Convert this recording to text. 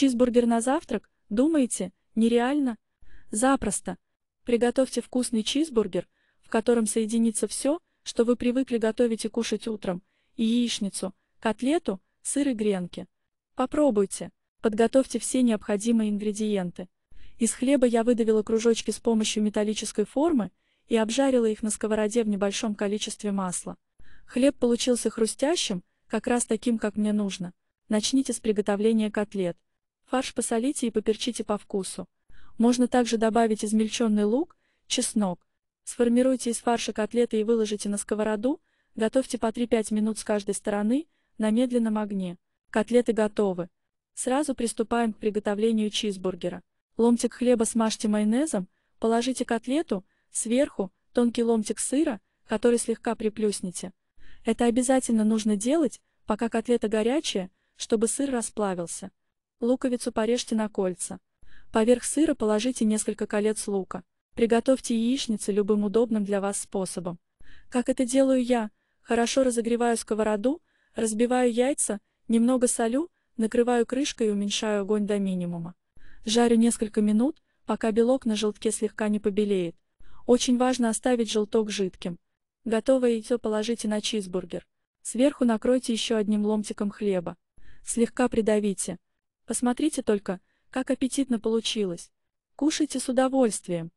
Чизбургер на завтрак? Думаете, нереально? Запросто. Приготовьте вкусный чизбургер, в котором соединится все, что вы привыкли готовить и кушать утром, и яичницу, котлету, сыр и гренки. Попробуйте. Подготовьте все необходимые ингредиенты. Из хлеба я выдавила кружочки с помощью металлической формы и обжарила их на сковороде в небольшом количестве масла. Хлеб получился хрустящим, как раз таким, как мне нужно. Начните с приготовления котлет. Фарш посолите и поперчите по вкусу. Можно также добавить измельченный лук, чеснок. Сформируйте из фарша котлеты и выложите на сковороду, готовьте по 3-5 минут с каждой стороны, на медленном огне. Котлеты готовы. Сразу приступаем к приготовлению чизбургера. Ломтик хлеба смажьте майонезом, положите котлету, сверху, тонкий ломтик сыра, который слегка приплюсните. Это обязательно нужно делать, пока котлета горячая, чтобы сыр расплавился. Луковицу порежьте на кольца. Поверх сыра положите несколько колец лука. Приготовьте яичницы любым удобным для вас способом. Как это делаю я? Хорошо разогреваю сковороду, разбиваю яйца, немного солю, накрываю крышкой и уменьшаю огонь до минимума. Жарю несколько минут, пока белок на желтке слегка не побелеет. Очень важно оставить желток жидким. Готовое яйцо положите на чизбургер. Сверху накройте еще одним ломтиком хлеба. Слегка придавите. Посмотрите только, как аппетитно получилось. Кушайте с удовольствием.